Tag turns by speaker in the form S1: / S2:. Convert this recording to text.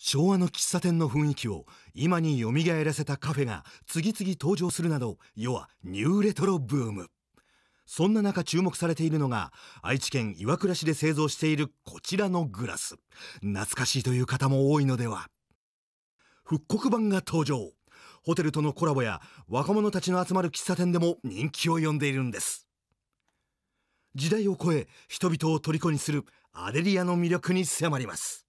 S1: 昭和の喫茶店の雰囲気を今によみがえらせたカフェが次々登場するなど世はニューレトロブームそんな中注目されているのが愛知県岩倉市で製造しているこちらのグラス懐かしいという方も多いのでは復刻版が登場ホテルとのコラボや若者たちの集まる喫茶店でも人気を呼んでいるんです時代を超え人々を虜にするアデリアの魅力に迫ります